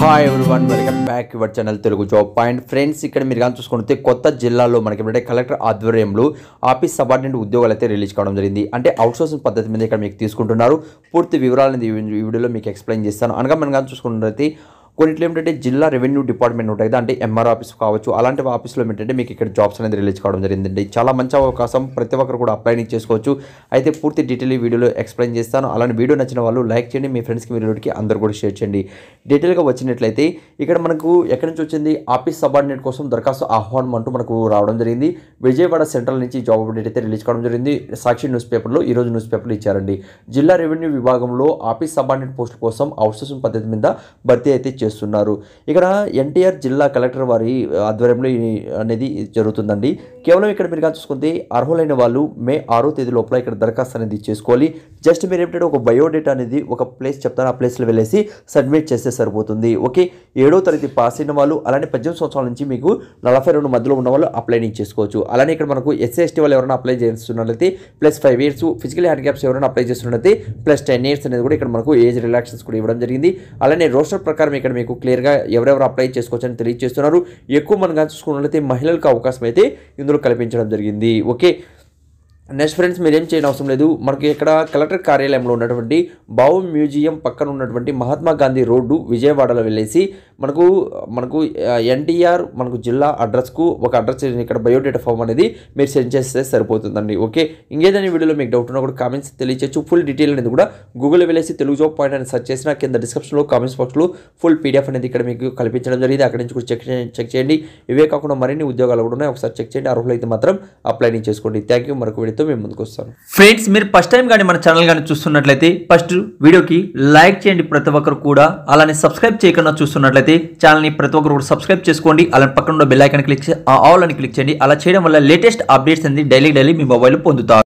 hi one welcome back your channel Telugu job point friends ఇక్కడ మీరు కానీ చూసుకుంటే కొత్త జిల్లాలో మనకి ఏంటంటే కలెక్టర్ ఆధ్వర్యంలో ఆఫీస్ సబార్డినెంట్ ఉద్యోగాలు అయితే రిలీజ్ కావడం జరిగింది అంటే అవుట్సోర్సింగ్ పద్ధతి మీద ఇక్కడ మీకు తీసుకుంటున్నారు పూర్తి వివరాలను ఈ వీడియోలో మీకు ఎక్స్ప్లెయిన్ చేస్తాను అనగా మనం కానీ చూసుకున్నట్లయితే కొన్నిట్లో ఏంటంటే జిల్లా రెవెన్యూ డిపార్ట్మెంట్ ఉంటాయి అంటే ఎంఆర్ ఆఫీస్ కావచ్చు అలాంటి ఆఫీస్లో ఏంటంటే మీకు ఇక్కడ జాబ్స్ అనేది రిలీజ్ కావడం జరిగిందండి చాలా మంచి అవకాశం ప్రతి ఒక్కరు కూడా అప్లై చేసుకోవచ్చు అయితే పూర్తి డీటెయిల్ వీడియోలో ఎక్స్ప్లెయిన్ చేస్తాను అలాంటి వీడియో నచ్చిన వాళ్ళు లైక్ చేయండి మీ ఫ్రెండ్స్కి వీడియోకి అందరూ కూడా షేర్ చేయండి డీటెయిల్గా వచ్చినట్లయితే ఇక్కడ మనకు ఎక్కడి నుంచి వచ్చింది ఆఫీస్ సబార్డినేట్ కోసం దరఖాస్తు ఆహ్వానం అంటూ మనకు రావడం జరిగింది విజయవాడ సెంట్రల్ నుంచి జాబ్ అప్డేట్ అయితే రిలీజ్ కావడం జరిగింది సాక్షి న్యూస్ పేపర్లో ఈరోజు న్యూస్ పేపర్లు ఇచ్చారండి జిల్లా రెవెన్యూ విభాగంలో ఆఫీస్ సబార్డినేట్ పోస్టుల కోసం అవసరం పద్ధతి మీద భర్తీ అయితే చేస్తున్నారు ఇక్కడ ఎన్టీఆర్ జిల్లా కలెక్టర్ వారి ఆధ్వర్యంలో అనేది జరుగుతుందండి కేవలం ఇక్కడ మీరు చూసుకుంటే అర్హులైన వాళ్ళు మే ఆరో తేదీ లోపల ఇక్కడ దరఖాస్తు అనేది చేసుకోవాలి జస్ట్ మీరు ఏమిటంటే ఒక బయోడేటా అనేది ఒక ప్లేస్ చెప్తాను ఆ ప్లేస్లో వెళ్ళేసి సబ్మిట్ చేస్తే సరిపోతుంది ఓకే ఏడో తరగతి పాస్ అయిన వాళ్ళు అలానే పద్దెనిమిది సంవత్సరాల నుంచి మీకు నలభై రెండు మధ్యలో ఉన్న వాళ్ళు అప్లై చేసుకోవచ్చు అలానే ఇక్కడ మనకు ఎస్సీ ఎస్టీ వాళ్ళు ఎవరైనా అప్లై చేస్తున్నట్లయితే plus five years physical handicaps ఎవరైనా అప్లై చేస్తున్నట్లయితే ప్లస్ టెన్ ఇయర్స్ అనేది కూడా ఇక్కడ మనకు ఏజ్ రిలాక్సెస్ కూడా ఇవ్వడం జరిగింది అలానే రోస్టర్ ప్రకారం ఇక్కడ మీకు క్లియర్గా ఎవరెవరు అప్లై చేసుకోవచ్చని తెలియజేస్తున్నారు ఎక్కువ మనం చూసుకున్నట్లయితే మహిళలకు అవకాశం అయితే ఇందులో కల్పించడం జరిగింది ఓకే నెక్స్ట్ ఫ్రెండ్స్ మీరేం చేయని అవసరం లేదు మనకి ఇక్కడ కలెక్టర్ కార్యాలయంలో ఉన్నటువంటి బావు మ్యూజియం పక్కన ఉన్నటువంటి మహాత్మా గాంధీ రోడ్డు విజయవాడలో వెళ్ళేసి మనకు మనకు ఎన్టీఆర్ మనకు జిల్లా అడ్రస్కు ఒక అడ్రస్ ఇక్కడ బయోడేటా ఫామ్ అనేది మీరు సెండ్ చేస్తే సరిపోతుందండి ఓకే ఇంకేదైనా వీడియోలో మీకు డౌట్ ఉన్నా కూడా కామెంట్స్ తెలియచేయచ్చు ఫుల్ డీటెయిల్ అనేది కూడా గూగుల్ వెళ్ళేసి తెలుగు జాబ్ పాయింట్ అని సర్చ్ చేసిన కింద డిస్క్రిప్షన్లో కామెంట్స్ బాక్స్లో ఫుల్ పీడిఎఫ్ అనేది ఇక్కడ మీకు కల్పించడం జరిగింది అక్కడి నుంచి కూడా చెక్ చెక్ చేయండి ఇవే కాకుండా మరిన్ని ఉద్యోగాలు కూడా ఉన్నాయి ఒకసారి చెక్ చేయండి అర్హులు అయితే మాత్రం అప్లై చేసుకోండి థ్యాంక్ యూ మరొక వీడియోతో మేము ముందుకు వస్తాను ఫ్రెండ్స్ మీరు ఫస్ట్ టైం కానీ మన ఛానల్ కానీ చూస్తున్నట్లయితే ఫస్ట్ వీడియోకి లైక్ చేయండి ప్రతి ఒక్కరు కూడా అలానే సబ్స్క్రైబ్ చేయకుండా చూస్తున్నట్లయితే నచ్చినట్లయితే ఛానల్ని ప్రతి ఒక్కరు కూడా సబ్స్క్రైబ్ చేసుకోండి అలా పక్కన బెల్ ఐకన్ క్లిక్ ఆల్ అని క్లిక్ చేయండి అలా చేయడం వల్ల లేటెస్ట్ అప్డేట్స్ అనేది డైలీ డైలీ మీ మొబైల్ పొందుతారు